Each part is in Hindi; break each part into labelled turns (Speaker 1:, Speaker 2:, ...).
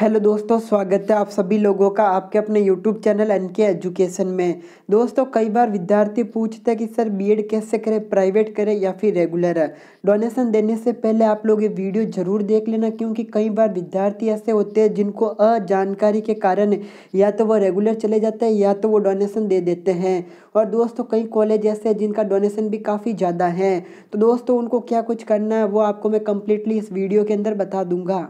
Speaker 1: हेलो दोस्तों स्वागत है आप सभी लोगों का आपके अपने YouTube channel N K education में दोस्तों कई बार विद्यार्थी पूछते हैं कि सर बीएड कैसे करें प्राइवेट करें या फिर रेगुलर है डोनेशन देने से पहले आप लोग ये वीडियो ज़रूर देख लेना क्योंकि कई बार विद्यार्थी ऐसे होते हैं जिनको अजानकारी के कारण या तो वो रेगुलर चले जाते हैं या तो वो डोनेसन दे देते हैं और दोस्तों कई कॉलेज ऐसे हैं जिनका डोनेसन भी काफ़ी ज़्यादा है तो दोस्तों उनको क्या कुछ करना है वो आपको मैं कम्प्लीटली इस वीडियो के अंदर बता दूँगा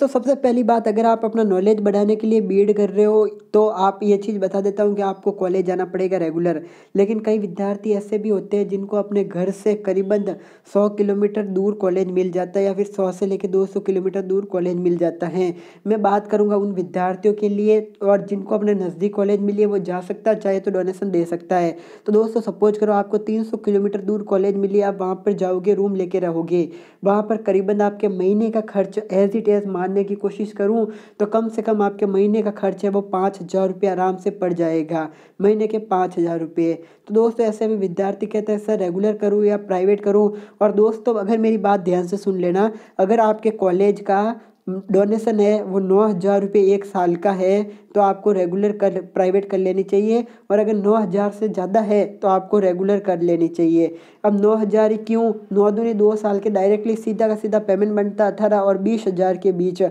Speaker 1: तो सबसे पहली बात अगर आप अपना नॉलेज बढ़ाने के लिए बी कर रहे हो तो आप ये चीज़ बता देता हूँ कि आपको कॉलेज जाना पड़ेगा रेगुलर लेकिन कई विद्यार्थी ऐसे भी होते हैं जिनको अपने घर से करीबन 100 किलोमीटर दूर कॉलेज मिल जाता है या फिर 100 से लेकर 200 किलोमीटर दूर कॉलेज मिल जाता है मैं बात करूँगा उन विद्यार्थियों के लिए और जिनको अपने नज़दीक कॉलेज मिली वो जा सकता है चाहे तो डोनेसन दे सकता है तो दोस्तों सपोज करो आपको तीन किलोमीटर दूर कॉलेज मिली आप वहाँ पर जाओगे रूम लेके रहोगे वहाँ पर करीबन आपके महीने का खर्च एज इट एज़ मानने की कोशिश करूँ तो कम से कम आपके महीने का खर्च है वो पाँच हज़ार रुपये आराम से पड़ जाएगा महीने के पाँच हज़ार रुपये तो दोस्तों ऐसे में विद्यार्थी कहते हैं सर रेगुलर करूँ या प्राइवेट करूँ और दोस्तों अगर मेरी बात ध्यान से सुन लेना अगर आपके कॉलेज का डोनेसन है वो नौ हज़ार रुपये एक साल का है तो आपको रेगुलर कर प्राइवेट कर लेनी चाहिए और अगर नौ हज़ार से ज़्यादा है तो आपको रेगुलर कर लेनी चाहिए अब नौ हज़ार क्यों नौ दूनी दो साल के डायरेक्टली सीधा का सीधा पेमेंट बनता अठारह और बीस हज़ार के बीच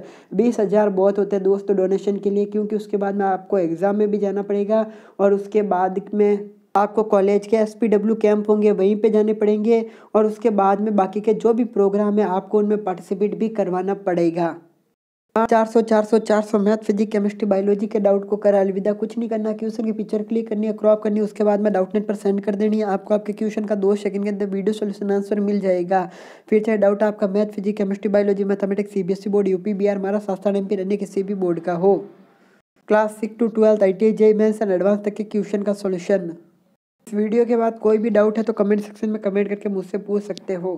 Speaker 1: बीस हज़ार बहुत होते हैं दोस्तों डोनेशन के लिए क्योंकि उसके बाद में आपको एग्ज़ाम में भी जाना पड़ेगा और उसके बाद में आपको कॉलेज के एस कैंप होंगे वहीं पे जाने पड़ेंगे और उसके बाद में बाकी के जो भी प्रोग्राम है आपको उनमें पार्टिसिपेट भी करवाना पड़ेगा चार सौ चार सौ चार सौ मैथ फिजिक केमिस्ट्री बायोलॉजी के डाउट को करा अलविदा कुछ नहीं करना क्वेश्चन की पिक्चर क्लिक करनी है क्रॉप करनी है उसके बाद में डाउट नेट पर सेंड कर देनी है आपको आपके क्वेश्चन का दो सेकंड के अंदर वीडियो सोल्यूशन आंसर मिल जाएगा फिर चाहे डाउट आपका math physic chemistry biology mathematics C C board U P Maharashtra आस्थान एम पी किसी भी बोर्ड का हो class six to twelfth I T I J mains and advance तक के क्वेश्चन का सोल्यूशन इस वीडियो के बाद कोई भी डाउट है तो कमेंट सेक्शन में कमेंट करके मुझसे पूछ सकते हो